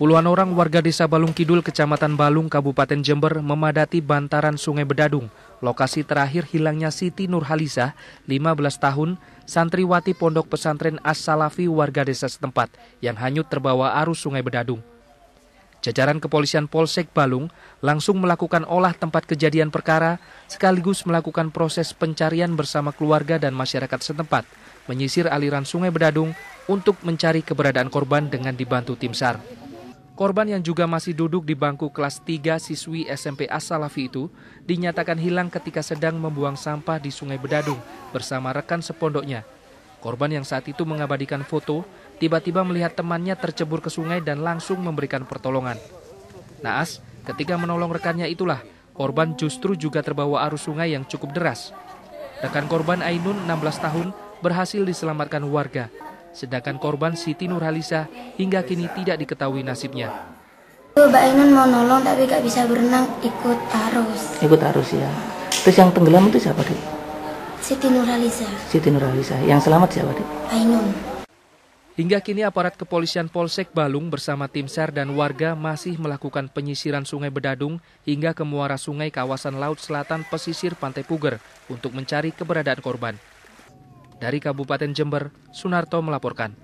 Puluhan orang warga desa Balung Kidul, Kecamatan Balung, Kabupaten Jember memadati bantaran Sungai Bedadung. Lokasi terakhir hilangnya Siti Nurhaliza, 15 tahun, santriwati Pondok Pesantren As-Salafi warga desa setempat yang hanyut terbawa arus Sungai Bedadung. Jajaran kepolisian Polsek Balung langsung melakukan olah tempat kejadian perkara sekaligus melakukan proses pencarian bersama keluarga dan masyarakat setempat menyisir aliran Sungai Bedadung untuk mencari keberadaan korban dengan dibantu tim SAR. Korban yang juga masih duduk di bangku kelas 3 siswi SMP As-Salafi itu dinyatakan hilang ketika sedang membuang sampah di Sungai Bedadung bersama rekan sepondoknya. Korban yang saat itu mengabadikan foto tiba-tiba melihat temannya tercebur ke sungai dan langsung memberikan pertolongan. Naas, ketika menolong rekannya itulah, korban justru juga terbawa arus sungai yang cukup deras. Rekan korban Ainun, 16 tahun, berhasil diselamatkan warga. Sedangkan korban Siti Nurhalisa hingga kini tidak diketahui nasibnya. Oh, Mbak Ainun mau nolong tapi gak bisa berenang, ikut arus. Ikut arus ya. Terus yang tenggelam itu siapa, Dek? Siti Nurhalisa. Siti Nurhalisa. Yang selamat siapa, Dek? Ainun. Hingga kini aparat kepolisian Polsek Balung bersama tim SAR dan warga masih melakukan penyisiran sungai Bedadung hingga ke muara sungai kawasan laut selatan pesisir Pantai Puger untuk mencari keberadaan korban. Dari Kabupaten Jember, Sunarto melaporkan.